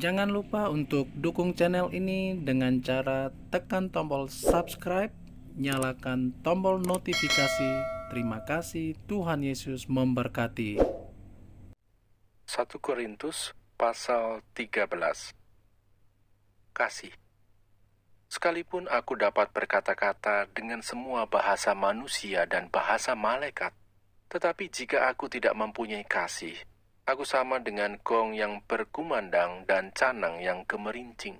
Jangan lupa untuk dukung channel ini dengan cara tekan tombol subscribe, nyalakan tombol notifikasi. Terima kasih, Tuhan Yesus memberkati. 1 Korintus pasal 13 Kasih Sekalipun aku dapat berkata-kata dengan semua bahasa manusia dan bahasa malaikat, tetapi jika aku tidak mempunyai kasih, Aku sama dengan gong yang berkumandang dan canang yang gemerincing.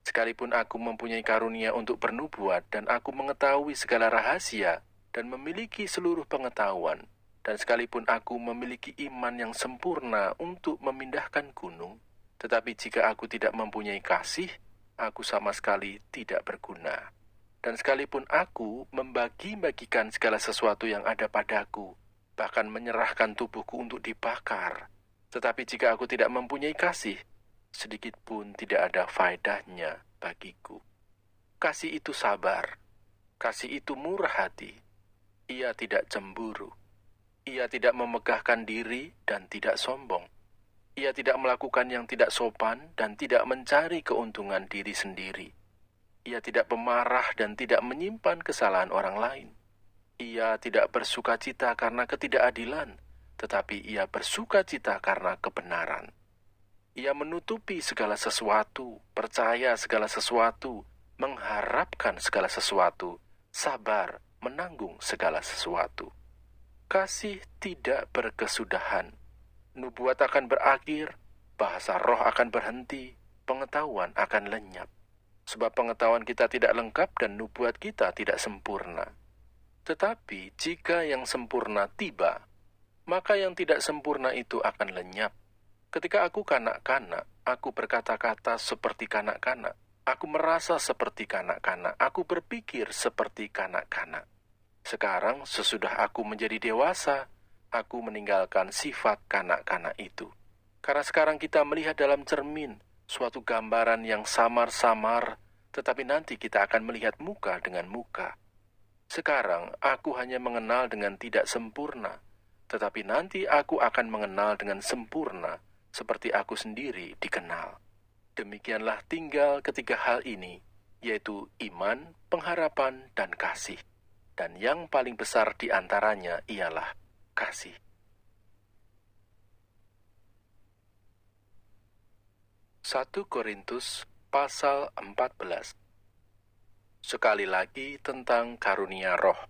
Sekalipun aku mempunyai karunia untuk bernubuat dan aku mengetahui segala rahasia dan memiliki seluruh pengetahuan, dan sekalipun aku memiliki iman yang sempurna untuk memindahkan gunung, tetapi jika aku tidak mempunyai kasih, aku sama sekali tidak berguna. Dan sekalipun aku membagi-bagikan segala sesuatu yang ada padaku, bahkan menyerahkan tubuhku untuk dibakar. Tetapi jika aku tidak mempunyai kasih, sedikit pun tidak ada faedahnya bagiku. Kasih itu sabar, kasih itu murah hati. Ia tidak cemburu, ia tidak memegahkan diri dan tidak sombong. Ia tidak melakukan yang tidak sopan dan tidak mencari keuntungan diri sendiri. Ia tidak pemarah dan tidak menyimpan kesalahan orang lain. Ia tidak bersuka cita karena ketidakadilan, tetapi ia bersuka cita karena kebenaran. Ia menutupi segala sesuatu, percaya segala sesuatu, mengharapkan segala sesuatu, sabar, menanggung segala sesuatu. Kasih tidak berkesudahan. Nubuat akan berakhir, bahasa roh akan berhenti, pengetahuan akan lenyap. Sebab pengetahuan kita tidak lengkap dan nubuat kita tidak sempurna. Tetapi jika yang sempurna tiba, maka yang tidak sempurna itu akan lenyap. Ketika aku kanak-kanak, aku berkata-kata seperti kanak-kanak. Aku merasa seperti kanak-kanak. Aku berpikir seperti kanak-kanak. Sekarang, sesudah aku menjadi dewasa, aku meninggalkan sifat kanak-kanak itu. Karena sekarang kita melihat dalam cermin suatu gambaran yang samar-samar, tetapi nanti kita akan melihat muka dengan muka. Sekarang aku hanya mengenal dengan tidak sempurna, tetapi nanti aku akan mengenal dengan sempurna seperti aku sendiri dikenal. Demikianlah tinggal ketiga hal ini, yaitu iman, pengharapan, dan kasih. Dan yang paling besar di antaranya ialah kasih. Satu Korintus pasal 14 sekali lagi tentang karunia roh.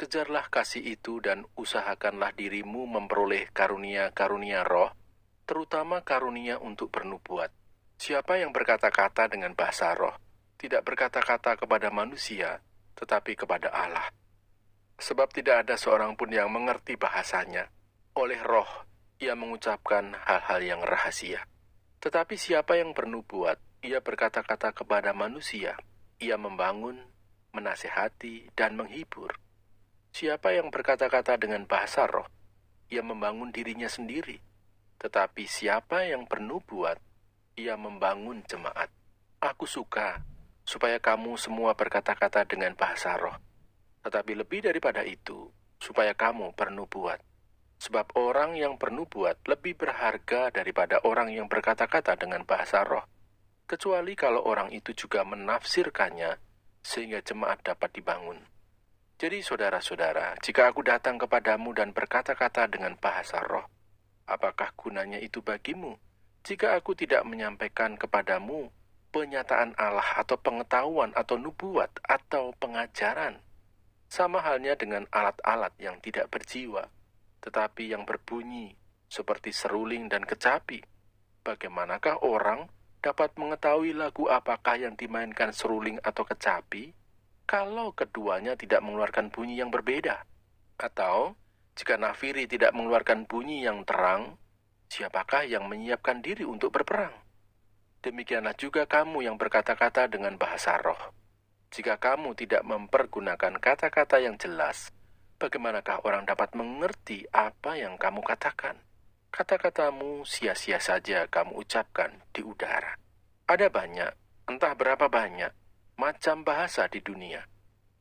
Kejarlah kasih itu dan usahakanlah dirimu memperoleh karunia-karunia roh, terutama karunia untuk bernubuat. Siapa yang berkata-kata dengan bahasa roh, tidak berkata-kata kepada manusia, tetapi kepada Allah. Sebab tidak ada seorang pun yang mengerti bahasanya. Oleh roh, ia mengucapkan hal-hal yang rahasia. Tetapi siapa yang bernubuat, ia berkata-kata kepada manusia, ia membangun, menasehati, dan menghibur. Siapa yang berkata-kata dengan bahasa roh, ia membangun dirinya sendiri. Tetapi siapa yang bernubuat, ia membangun jemaat. Aku suka supaya kamu semua berkata-kata dengan bahasa roh. Tetapi lebih daripada itu, supaya kamu bernubuat. Sebab orang yang bernubuat lebih berharga daripada orang yang berkata-kata dengan bahasa roh kecuali kalau orang itu juga menafsirkannya sehingga jemaat dapat dibangun. Jadi saudara-saudara, jika aku datang kepadamu dan berkata-kata dengan bahasa roh, apakah gunanya itu bagimu? Jika aku tidak menyampaikan kepadamu penyataan Allah atau pengetahuan atau nubuat atau pengajaran, sama halnya dengan alat-alat yang tidak berjiwa, tetapi yang berbunyi seperti seruling dan kecapi. Bagaimanakah orang dapat mengetahui lagu apakah yang dimainkan seruling atau kecapi kalau keduanya tidak mengeluarkan bunyi yang berbeda. Atau, jika nafiri tidak mengeluarkan bunyi yang terang, siapakah yang menyiapkan diri untuk berperang? Demikianlah juga kamu yang berkata-kata dengan bahasa roh. Jika kamu tidak mempergunakan kata-kata yang jelas, bagaimanakah orang dapat mengerti apa yang kamu katakan? kata-katamu sia-sia saja kamu ucapkan di udara. Ada banyak, entah berapa banyak, macam bahasa di dunia.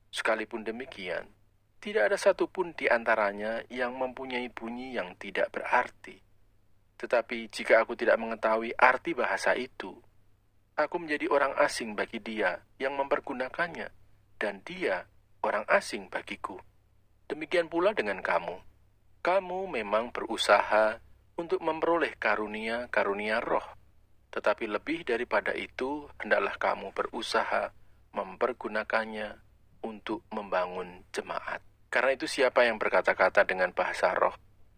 Sekalipun demikian, tidak ada satupun di antaranya yang mempunyai bunyi yang tidak berarti. Tetapi jika aku tidak mengetahui arti bahasa itu, aku menjadi orang asing bagi dia yang mempergunakannya, dan dia orang asing bagiku. Demikian pula dengan kamu. Kamu memang berusaha untuk memperoleh karunia-karunia roh. Tetapi lebih daripada itu, hendaklah kamu berusaha mempergunakannya untuk membangun jemaat. Karena itu siapa yang berkata-kata dengan bahasa roh,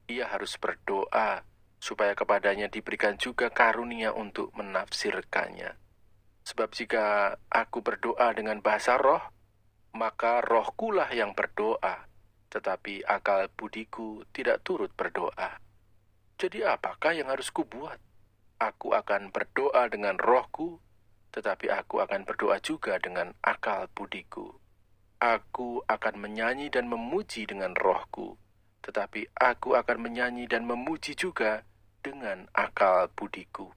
ia harus berdoa supaya kepadanya diberikan juga karunia untuk menafsirkannya. Sebab jika aku berdoa dengan bahasa roh, maka rohkulah yang berdoa, tetapi akal budiku tidak turut berdoa. Jadi apakah yang harus kubuat? Aku akan berdoa dengan rohku, tetapi aku akan berdoa juga dengan akal budiku. Aku akan menyanyi dan memuji dengan rohku, tetapi aku akan menyanyi dan memuji juga dengan akal budiku.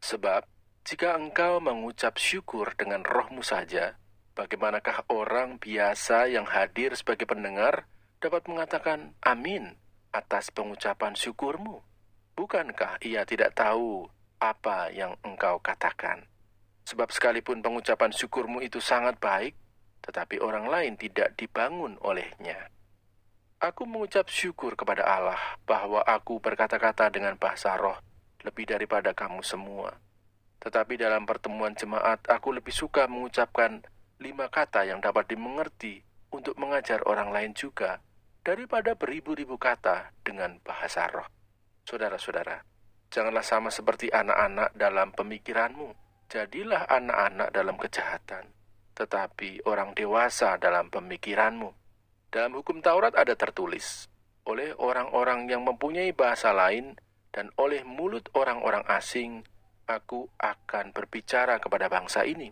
Sebab, jika engkau mengucap syukur dengan rohmu saja, bagaimanakah orang biasa yang hadir sebagai pendengar dapat mengatakan amin atas pengucapan syukurmu. Bukankah ia tidak tahu apa yang engkau katakan? Sebab sekalipun pengucapan syukurmu itu sangat baik, tetapi orang lain tidak dibangun olehnya. Aku mengucap syukur kepada Allah bahwa aku berkata-kata dengan bahasa roh lebih daripada kamu semua. Tetapi dalam pertemuan jemaat, aku lebih suka mengucapkan lima kata yang dapat dimengerti untuk mengajar orang lain juga, daripada beribu-ribu kata dengan bahasa roh. Saudara-saudara, janganlah sama seperti anak-anak dalam pemikiranmu. Jadilah anak-anak dalam kejahatan, tetapi orang dewasa dalam pemikiranmu. Dalam hukum Taurat ada tertulis, oleh orang-orang yang mempunyai bahasa lain dan oleh mulut orang-orang asing, aku akan berbicara kepada bangsa ini.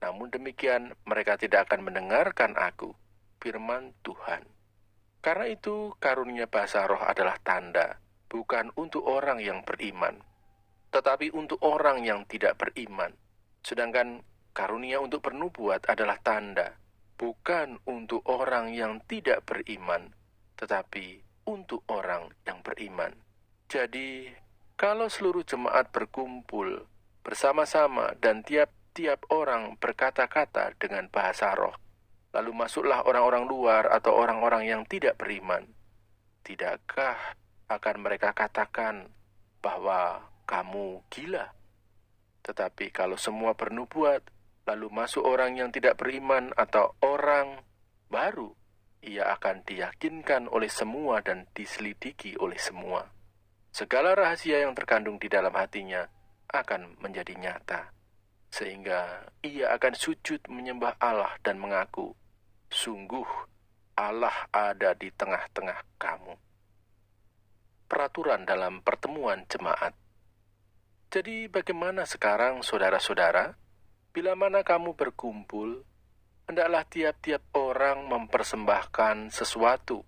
Namun demikian, mereka tidak akan mendengarkan aku, firman Tuhan. Karena itu, karunia bahasa roh adalah tanda, bukan untuk orang yang beriman, tetapi untuk orang yang tidak beriman. Sedangkan karunia untuk bernubuat adalah tanda, bukan untuk orang yang tidak beriman, tetapi untuk orang yang beriman. Jadi, kalau seluruh jemaat berkumpul bersama-sama dan tiap-tiap orang berkata-kata dengan bahasa roh, Lalu masuklah orang-orang luar atau orang-orang yang tidak beriman. Tidakkah akan mereka katakan bahwa kamu gila? Tetapi kalau semua bernubuat, lalu masuk orang yang tidak beriman atau orang baru, ia akan diyakinkan oleh semua dan diselidiki oleh semua. Segala rahasia yang terkandung di dalam hatinya akan menjadi nyata, sehingga ia akan sujud menyembah Allah dan mengaku Sungguh, Allah ada di tengah-tengah kamu. Peraturan dalam pertemuan jemaat. Jadi, bagaimana sekarang, saudara-saudara? Bila mana kamu berkumpul, hendaklah tiap-tiap orang mempersembahkan sesuatu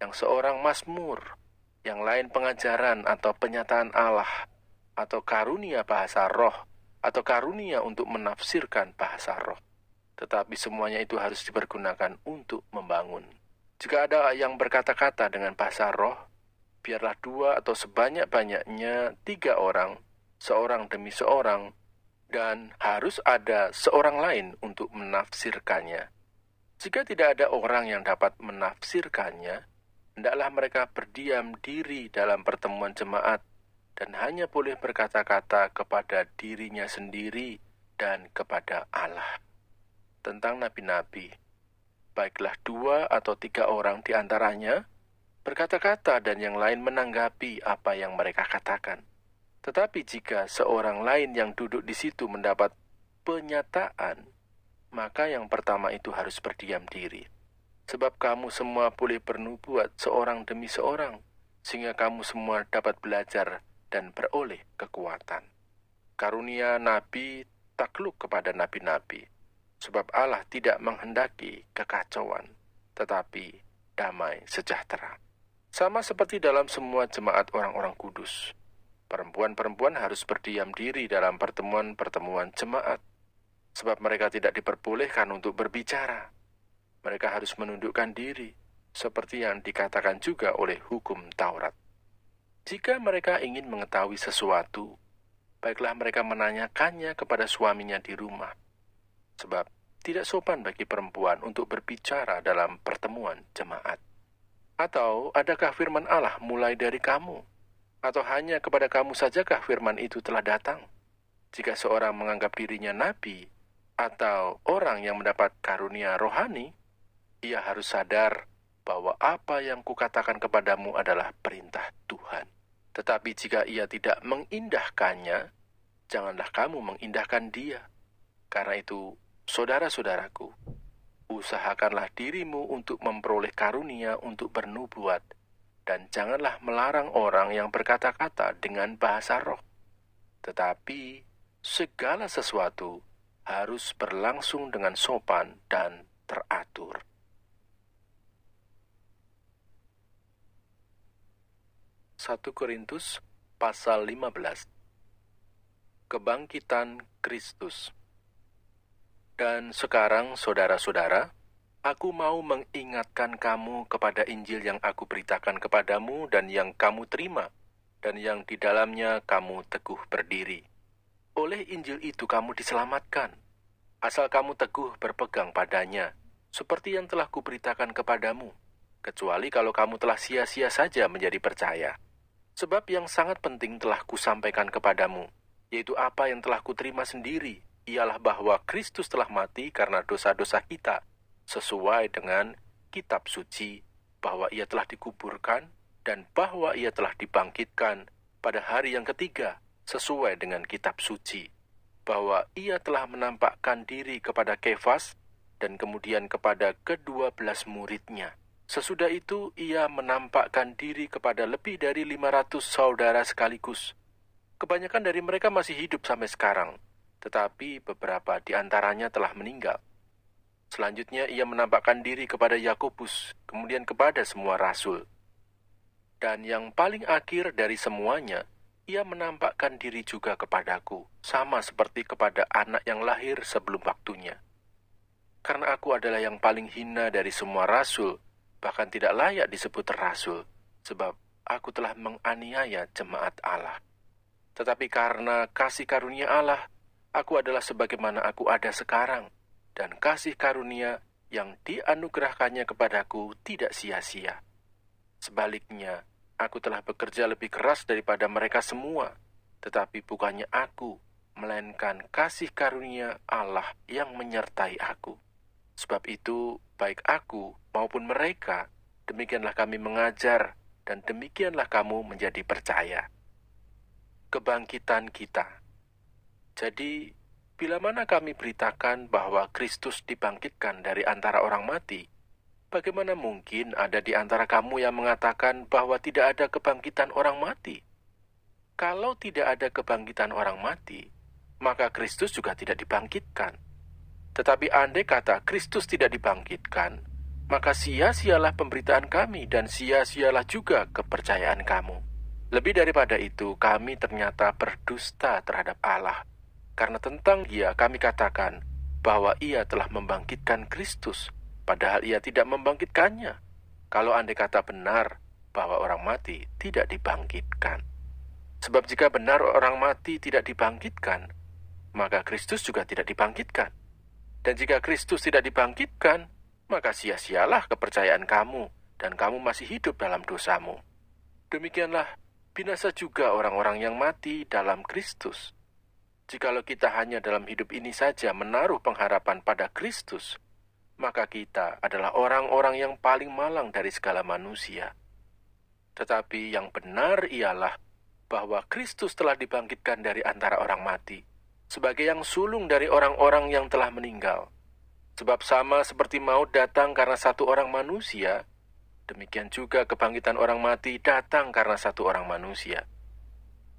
yang seorang masmur, yang lain pengajaran atau penyataan Allah, atau karunia bahasa roh, atau karunia untuk menafsirkan bahasa roh tetapi semuanya itu harus dipergunakan untuk membangun. Jika ada yang berkata-kata dengan bahasa roh, biarlah dua atau sebanyak-banyaknya tiga orang, seorang demi seorang, dan harus ada seorang lain untuk menafsirkannya. Jika tidak ada orang yang dapat menafsirkannya, hendaklah mereka berdiam diri dalam pertemuan jemaat dan hanya boleh berkata-kata kepada dirinya sendiri dan kepada Allah tentang nabi-nabi. Baiklah dua atau tiga orang di antaranya berkata-kata dan yang lain menanggapi apa yang mereka katakan. Tetapi jika seorang lain yang duduk di situ mendapat penyataan, maka yang pertama itu harus berdiam diri. Sebab kamu semua boleh bernubuat seorang demi seorang, sehingga kamu semua dapat belajar dan beroleh kekuatan. Karunia nabi takluk kepada nabi-nabi sebab Allah tidak menghendaki kekacauan, tetapi damai sejahtera. Sama seperti dalam semua jemaat orang-orang kudus, perempuan-perempuan harus berdiam diri dalam pertemuan-pertemuan jemaat, sebab mereka tidak diperbolehkan untuk berbicara. Mereka harus menundukkan diri, seperti yang dikatakan juga oleh hukum Taurat. Jika mereka ingin mengetahui sesuatu, baiklah mereka menanyakannya kepada suaminya di rumah sebab tidak sopan bagi perempuan untuk berbicara dalam pertemuan jemaat. Atau adakah firman Allah mulai dari kamu? Atau hanya kepada kamu sajakah firman itu telah datang? Jika seorang menganggap dirinya nabi atau orang yang mendapat karunia rohani, ia harus sadar bahwa apa yang kukatakan kepadamu adalah perintah Tuhan. Tetapi jika ia tidak mengindahkannya, janganlah kamu mengindahkan dia. Karena itu, Saudara-saudaraku, usahakanlah dirimu untuk memperoleh karunia untuk bernubuat, dan janganlah melarang orang yang berkata-kata dengan bahasa roh. Tetapi segala sesuatu harus berlangsung dengan sopan dan teratur. Satu Korintus pasal 15 Kebangkitan Kristus dan sekarang, saudara-saudara, aku mau mengingatkan kamu kepada Injil yang aku beritakan kepadamu dan yang kamu terima, dan yang di dalamnya kamu teguh berdiri. Oleh Injil itu kamu diselamatkan, asal kamu teguh berpegang padanya, seperti yang telah kuberitakan kepadamu, kecuali kalau kamu telah sia-sia saja menjadi percaya. Sebab yang sangat penting telah kusampaikan kepadamu, yaitu apa yang telah kuterima sendiri, ialah bahwa Kristus telah mati karena dosa-dosa kita, sesuai dengan kitab suci, bahwa ia telah dikuburkan dan bahwa ia telah dibangkitkan pada hari yang ketiga, sesuai dengan kitab suci, bahwa ia telah menampakkan diri kepada Kefas dan kemudian kepada kedua belas muridnya. Sesudah itu ia menampakkan diri kepada lebih dari lima ratus saudara sekaligus. Kebanyakan dari mereka masih hidup sampai sekarang tetapi beberapa di antaranya telah meninggal. Selanjutnya ia menampakkan diri kepada Yakobus, kemudian kepada semua rasul. Dan yang paling akhir dari semuanya, ia menampakkan diri juga kepadaku, sama seperti kepada anak yang lahir sebelum waktunya. Karena aku adalah yang paling hina dari semua rasul, bahkan tidak layak disebut rasul, sebab aku telah menganiaya jemaat Allah. Tetapi karena kasih karunia Allah, aku adalah sebagaimana aku ada sekarang, dan kasih karunia yang dianugerahkannya kepadaku tidak sia-sia. Sebaliknya, aku telah bekerja lebih keras daripada mereka semua, tetapi bukannya aku, melainkan kasih karunia Allah yang menyertai aku. Sebab itu, baik aku maupun mereka, demikianlah kami mengajar, dan demikianlah kamu menjadi percaya. Kebangkitan kita. Jadi, bila mana kami beritakan bahwa Kristus dibangkitkan dari antara orang mati, bagaimana mungkin ada di antara kamu yang mengatakan bahwa tidak ada kebangkitan orang mati? Kalau tidak ada kebangkitan orang mati, maka Kristus juga tidak dibangkitkan. Tetapi andai kata Kristus tidak dibangkitkan, maka sia-sialah pemberitaan kami dan sia-sialah juga kepercayaan kamu. Lebih daripada itu, kami ternyata berdusta terhadap Allah karena tentang dia kami katakan bahwa ia telah membangkitkan Kristus, padahal ia tidak membangkitkannya. Kalau andai kata benar bahwa orang mati tidak dibangkitkan. Sebab jika benar orang mati tidak dibangkitkan, maka Kristus juga tidak dibangkitkan. Dan jika Kristus tidak dibangkitkan, maka sia-sialah kepercayaan kamu, dan kamu masih hidup dalam dosamu. Demikianlah, binasa juga orang-orang yang mati dalam Kristus. Jikalau kita hanya dalam hidup ini saja menaruh pengharapan pada Kristus, maka kita adalah orang-orang yang paling malang dari segala manusia. Tetapi yang benar ialah bahwa Kristus telah dibangkitkan dari antara orang mati, sebagai yang sulung dari orang-orang yang telah meninggal. Sebab sama seperti maut datang karena satu orang manusia, demikian juga kebangkitan orang mati datang karena satu orang manusia.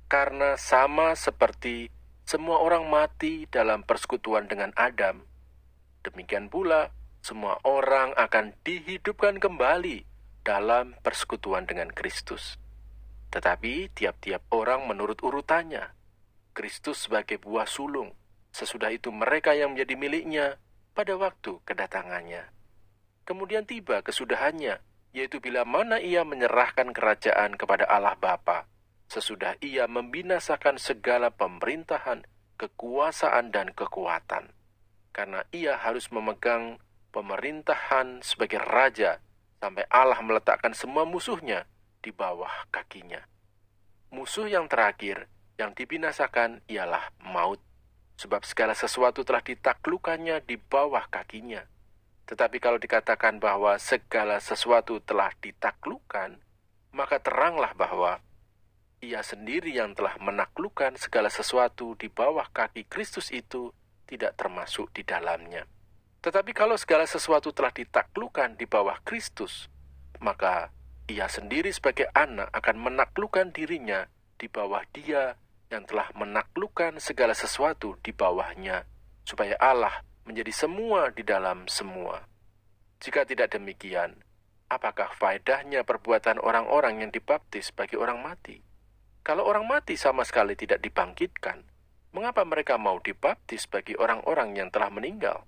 Karena sama seperti semua orang mati dalam persekutuan dengan Adam. Demikian pula, semua orang akan dihidupkan kembali dalam persekutuan dengan Kristus. Tetapi tiap-tiap orang menurut urutannya. Kristus sebagai buah sulung, sesudah itu mereka yang menjadi miliknya pada waktu kedatangannya. Kemudian tiba kesudahannya, yaitu bila mana ia menyerahkan kerajaan kepada Allah Bapa sesudah ia membinasakan segala pemerintahan, kekuasaan, dan kekuatan. Karena ia harus memegang pemerintahan sebagai raja sampai Allah meletakkan semua musuhnya di bawah kakinya. Musuh yang terakhir yang dibinasakan ialah maut, sebab segala sesuatu telah ditaklukannya di bawah kakinya. Tetapi kalau dikatakan bahwa segala sesuatu telah ditaklukan, maka teranglah bahwa ia sendiri yang telah menaklukkan segala sesuatu di bawah kaki Kristus itu tidak termasuk di dalamnya. Tetapi kalau segala sesuatu telah ditaklukkan di bawah Kristus, maka ia sendiri sebagai anak akan menaklukkan dirinya di bawah dia yang telah menaklukkan segala sesuatu di bawahnya, supaya Allah menjadi semua di dalam semua. Jika tidak demikian, apakah faedahnya perbuatan orang-orang yang dibaptis bagi orang mati? Kalau orang mati sama sekali tidak dibangkitkan, mengapa mereka mau dibaptis bagi orang-orang yang telah meninggal?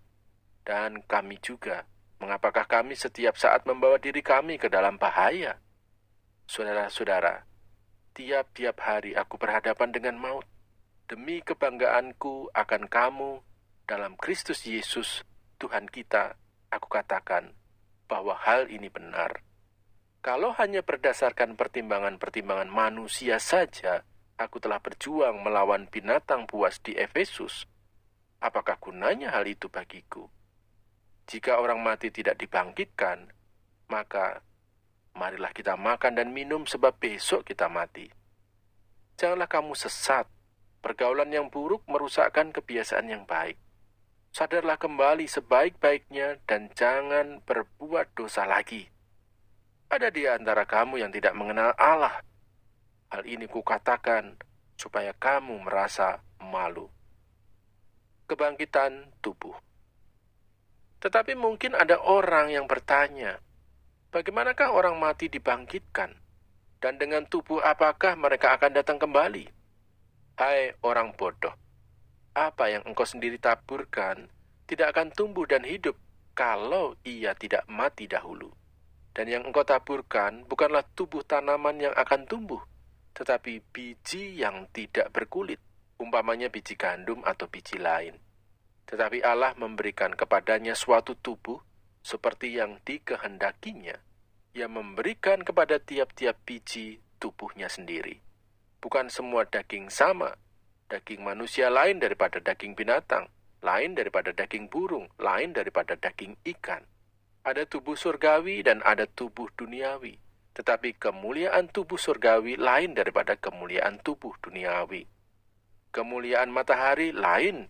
Dan kami juga, mengapakah kami setiap saat membawa diri kami ke dalam bahaya? Saudara-saudara, tiap-tiap hari aku berhadapan dengan maut. Demi kebanggaanku akan kamu, dalam Kristus Yesus, Tuhan kita, aku katakan bahwa hal ini benar. Kalau hanya berdasarkan pertimbangan-pertimbangan manusia saja, aku telah berjuang melawan binatang buas di Efesus. Apakah gunanya hal itu bagiku? Jika orang mati tidak dibangkitkan, maka marilah kita makan dan minum sebab besok kita mati. Janganlah kamu sesat. Pergaulan yang buruk merusakkan kebiasaan yang baik. Sadarlah kembali sebaik-baiknya dan jangan berbuat dosa lagi ada di antara kamu yang tidak mengenal Allah. Hal ini kukatakan supaya kamu merasa malu. Kebangkitan tubuh. Tetapi mungkin ada orang yang bertanya, bagaimanakah orang mati dibangkitkan? Dan dengan tubuh apakah mereka akan datang kembali? Hai orang bodoh, apa yang engkau sendiri taburkan tidak akan tumbuh dan hidup kalau ia tidak mati dahulu. Dan yang engkau taburkan bukanlah tubuh tanaman yang akan tumbuh, tetapi biji yang tidak berkulit, umpamanya biji gandum atau biji lain. Tetapi Allah memberikan kepadanya suatu tubuh seperti yang dikehendakinya. Ia memberikan kepada tiap-tiap biji tubuhnya sendiri. Bukan semua daging sama. Daging manusia lain daripada daging binatang, lain daripada daging burung, lain daripada daging ikan. Ada tubuh surgawi dan ada tubuh duniawi, tetapi kemuliaan tubuh surgawi lain daripada kemuliaan tubuh duniawi. Kemuliaan matahari lain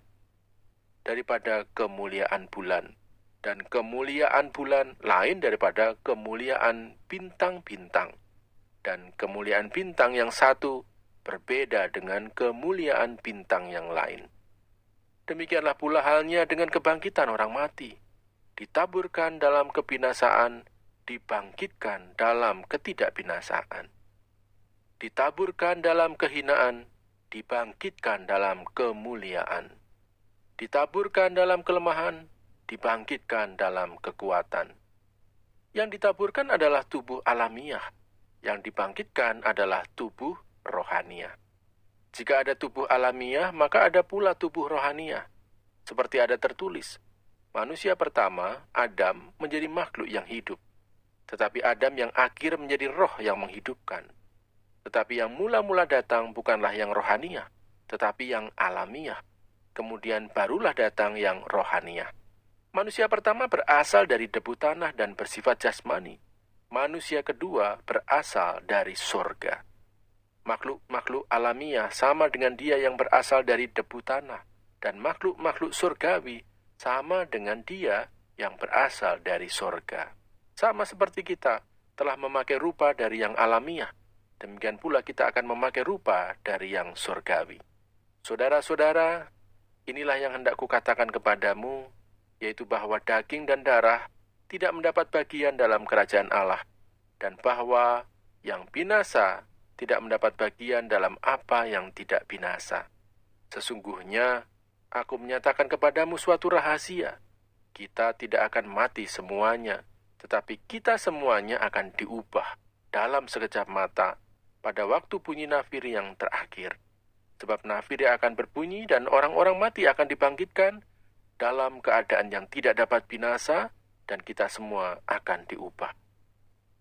daripada kemuliaan bulan, dan kemuliaan bulan lain daripada kemuliaan bintang-bintang, dan kemuliaan bintang yang satu berbeda dengan kemuliaan bintang yang lain. Demikianlah pula halnya dengan kebangkitan orang mati ditaburkan dalam kebinasaan, dibangkitkan dalam ketidakbinasaan, ditaburkan dalam kehinaan, dibangkitkan dalam kemuliaan, ditaburkan dalam kelemahan, dibangkitkan dalam kekuatan. Yang ditaburkan adalah tubuh alamiah, yang dibangkitkan adalah tubuh rohaniah. Jika ada tubuh alamiah, maka ada pula tubuh rohaniah, seperti ada tertulis manusia pertama, Adam, menjadi makhluk yang hidup. Tetapi Adam yang akhir menjadi roh yang menghidupkan. Tetapi yang mula-mula datang bukanlah yang rohaniah, tetapi yang alamiah. Kemudian barulah datang yang rohaniah. Manusia pertama berasal dari debu tanah dan bersifat jasmani. Manusia kedua berasal dari sorga. Makhluk-makhluk alamiah sama dengan dia yang berasal dari debu tanah. Dan makhluk-makhluk surgawi sama dengan dia yang berasal dari sorga. Sama seperti kita telah memakai rupa dari yang alamiah, demikian pula kita akan memakai rupa dari yang sorgawi. Saudara-saudara, inilah yang hendak kukatakan kepadamu, yaitu bahwa daging dan darah tidak mendapat bagian dalam kerajaan Allah, dan bahwa yang binasa tidak mendapat bagian dalam apa yang tidak binasa. Sesungguhnya Aku menyatakan kepadamu suatu rahasia. Kita tidak akan mati semuanya, tetapi kita semuanya akan diubah dalam sekejap mata pada waktu bunyi nafir yang terakhir. Sebab nafiri akan berbunyi dan orang-orang mati akan dibangkitkan dalam keadaan yang tidak dapat binasa dan kita semua akan diubah.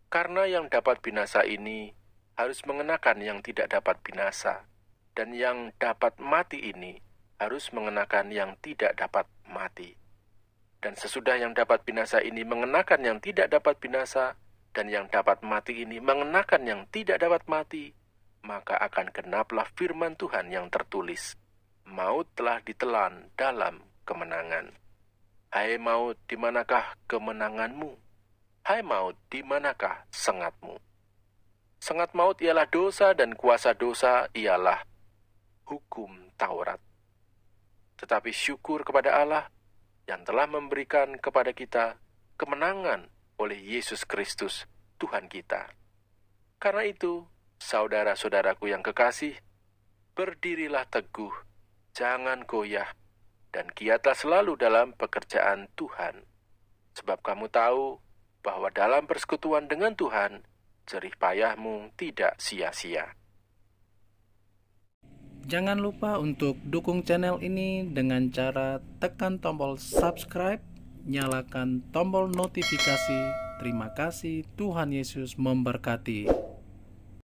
Karena yang dapat binasa ini harus mengenakan yang tidak dapat binasa, dan yang dapat mati ini harus mengenakan yang tidak dapat mati. Dan sesudah yang dapat binasa ini mengenakan yang tidak dapat binasa, dan yang dapat mati ini mengenakan yang tidak dapat mati, maka akan genaplah firman Tuhan yang tertulis. Maut telah ditelan dalam kemenangan. Hai maut, di manakah kemenanganmu? Hai maut, di manakah sengatmu? Sengat maut ialah dosa dan kuasa dosa ialah hukum Taurat tetapi syukur kepada Allah yang telah memberikan kepada kita kemenangan oleh Yesus Kristus, Tuhan kita. Karena itu, saudara-saudaraku yang kekasih, berdirilah teguh, jangan goyah, dan giatlah selalu dalam pekerjaan Tuhan. Sebab kamu tahu bahwa dalam persekutuan dengan Tuhan, jerih payahmu tidak sia-sia. Jangan lupa untuk dukung channel ini dengan cara tekan tombol subscribe, nyalakan tombol notifikasi. Terima kasih, Tuhan Yesus memberkati.